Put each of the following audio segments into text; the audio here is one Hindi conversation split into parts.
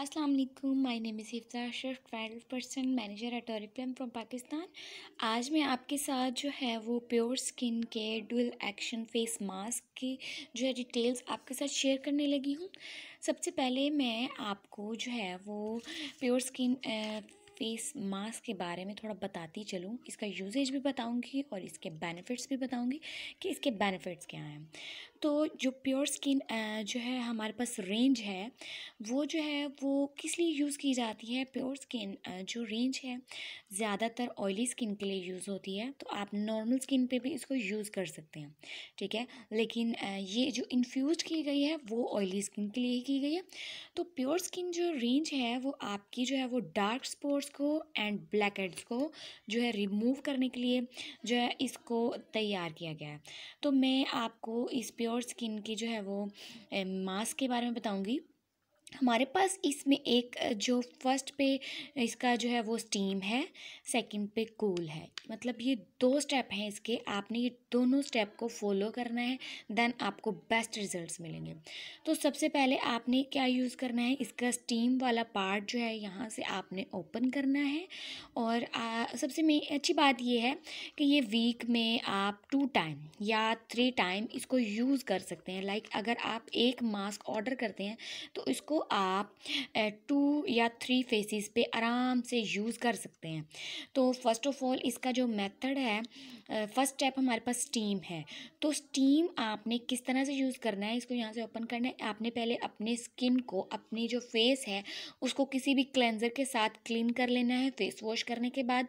अस्सलाम वालेकुम my name is Hifza Ashraf ट्राइल person manager at Oriflame from Pakistan आज मैं आपके साथ जो है वो प्योर स्किन के डुअल एक्शन फेस मास्क की जो है डिटेल्स आपके साथ शेयर करने लगी हूँ सबसे पहले मैं आपको जो है वो प्योर स्किन फेस मास्क के बारे में थोड़ा बताती चलूँ इसका यूजेज भी बताऊँगी और इसके बेनिफिट्स भी बताऊँगी कि इसके बेनिफिट्स क्या हैं तो जो प्योर स्किन जो है हमारे पास रेंज है वो जो है वो किस लिए यूज़ की जाती है प्योर स्किन जो रेंज है ज़्यादातर ऑयली स्किन के लिए यूज़ होती है तो आप नॉर्मल स्किन पे भी इसको यूज़ कर सकते हैं ठीक है लेकिन ये जो इन्फ्यूज़ की गई है वो ऑयली स्किन के लिए ही की गई है तो प्योर स्किन जो रेंज है वो आपकी जो है वो डार्क स्पॉट्स को एंड ब्लैक हेड्स को जो है रिमूव करने के लिए जो है इसको तैयार किया गया है तो मैं आपको इस प्योर प्योर स्किन की जो है वो मास्क के बारे में बताऊँगी हमारे पास इसमें एक जो फर्स्ट पे इसका जो है वो स्टीम है सेकंड पे कूल है मतलब ये दो स्टेप हैं इसके आपने ये दोनों स्टेप को फॉलो करना है देन आपको बेस्ट रिजल्ट्स मिलेंगे तो सबसे पहले आपने क्या यूज़ करना है इसका स्टीम वाला पार्ट जो है यहाँ से आपने ओपन करना है और आ, सबसे में अच्छी बात ये है कि ये वीक में आप टू टाइम या थ्री टाइम इसको यूज़ कर सकते हैं लाइक अगर आप एक मास्क ऑर्डर करते हैं तो इसको आप टू या थ्री फेसिस पे आराम से यूज़ कर सकते हैं तो फर्स्ट ऑफ ऑल इसका जो मेथड है फर्स्ट स्टेप हमारे पास स्टीम है तो स्टीम आपने किस तरह से यूज़ करना है इसको यहाँ से ओपन करना है आपने पहले अपने स्किन को अपनी जो फेस है उसको किसी भी क्लेंजर के साथ क्लीन कर लेना है फेस वॉश करने के बाद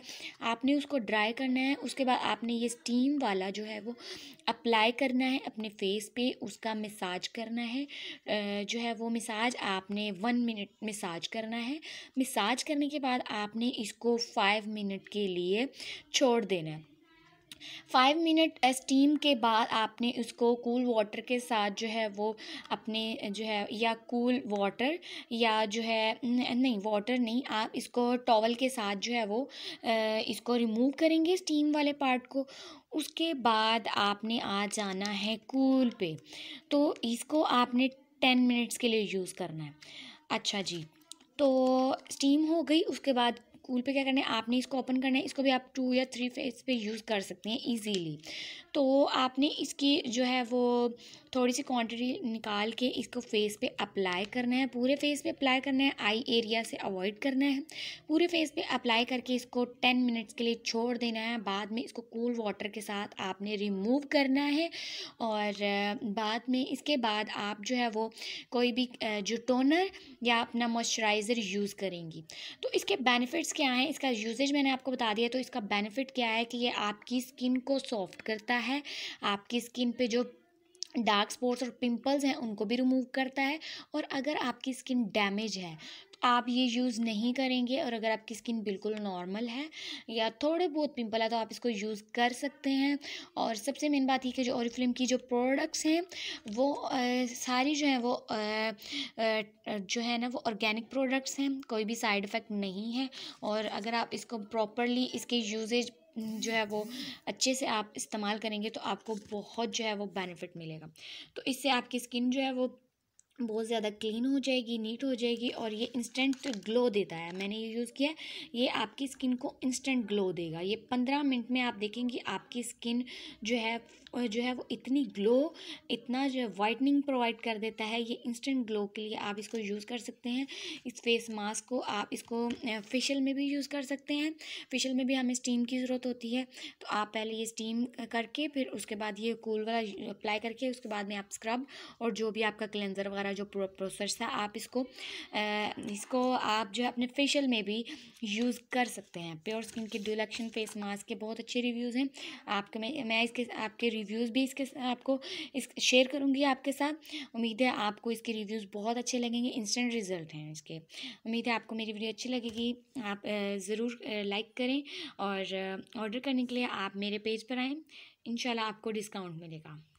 आपने उसको ड्राई करना है उसके बाद आपने ये स्टीम वाला जो है वो अप्लाई करना है अपने फेस पे उसका मिसाज करना है जो है वो मिसाज आप आपने वन मिनट मिसाज करना है मिसाज करने के बाद आपने इसको फाइव मिनट के लिए छोड़ देना है फाइव मिनट स्टीम के बाद आपने इसको कूल वाटर के साथ जो है वो अपने जो है या कूल वाटर या जो है नहीं वाटर नहीं आप इसको टॉवल के साथ जो है वो इसको रिमूव करेंगे स्टीम वाले पार्ट को उसके बाद आपने आ जाना है कूल पे तो इसको आपने टेन मिनट्स के लिए यूज़ करना है अच्छा जी तो स्टीम हो गई उसके बाद कूल पे क्या करना है आपने इसको ओपन करना है इसको भी आप टू या थ्री फेस पे यूज़ कर सकते हैं इजीली तो आपने इसकी जो है वो थोड़ी सी क्वांटिटी निकाल के इसको फेस पे अप्लाई करना है पूरे फेस पे अप्लाई करना है आई एरिया से अवॉइड करना है पूरे फेस पे अप्लाई करके इसको टेन मिनट्स के लिए छोड़ देना है बाद में इसको कूल वाटर के साथ आपने रिमूव करना है और बाद में इसके बाद आप जो है वो कोई भी जो टोनर या अपना मॉइस्चराइज़र यूज़ करेंगी तो इसके बेनिफिट्स क्या है इसका यूजेज मैंने आपको बता दिया तो इसका बेनिफिट क्या है कि ये आपकी स्किन को सॉफ्ट करता है आपकी स्किन पे जो डार्क स्पॉट्स और पिंपल्स हैं उनको भी रिमूव करता है और अगर आपकी स्किन डैमेज है तो आप ये यूज़ नहीं करेंगे और अगर आपकी स्किन बिल्कुल नॉर्मल है या थोड़े बहुत पिंपल है तो आप इसको यूज़ कर सकते हैं और सबसे मेन बात ये कि जो ऑरिफ्लेम की जो प्रोडक्ट्स हैं वो आ, सारी जो है वो आ, आ, जो है ना वो ऑर्गेनिक प्रोडक्ट्स हैं कोई भी साइड इफ़ेक्ट नहीं है और अगर आप इसको प्रॉपरली इसके यूजेज जो है वो अच्छे से आप इस्तेमाल करेंगे तो आपको बहुत जो है वो बेनिफिट मिलेगा तो इससे आपकी स्किन जो है वो बहुत ज़्यादा क्लीन हो जाएगी नीट हो जाएगी और ये इंस्टेंट ग्लो देता है मैंने ये यूज़ किया है ये आपकी स्किन को इंस्टेंट ग्लो देगा ये पंद्रह मिनट में आप देखेंगे आपकी स्किन जो है जो है वो इतनी ग्लो इतना जो है वाइटनिंग प्रोवाइड कर देता है ये इंस्टेंट ग्लो के लिए आप इसको यूज़ कर सकते हैं इस फेस मास्क को आप इसको फेशियल में भी यूज़ कर सकते हैं फेशियल में भी हमें स्टीम की ज़रूरत होती है तो आप पहले ये स्टीम करके फिर उसके बाद ये कूल वाला अप्लाई करके उसके बाद में आप स्क्रब और जो भी आपका क्लेंजर वगैरह वगैरह जो प्रोसेस था आप इसको इसको आप जो है अपने फेशियल में भी यूज़ कर सकते हैं प्योर स्किन के डिलेक्शन फेस मास्क के बहुत अच्छे रिव्यूज़ हैं आपके मैं मैं इसके आपके रिव्यूज़ भी इसके आपको इस शेयर करूँगी आपके साथ उम्मीद है आपको इसके रिव्यूज़ बहुत अच्छे लगेंगे इंस्टेंट रिजल्ट हैं इसके उम्मीद है आपको मेरी वीडियो अच्छी लगेगी आप ज़रूर लाइक करें और ऑर्डर करने के लिए आप मेरे पेज पर आएँ इन आपको डिस्काउंट मिलेगा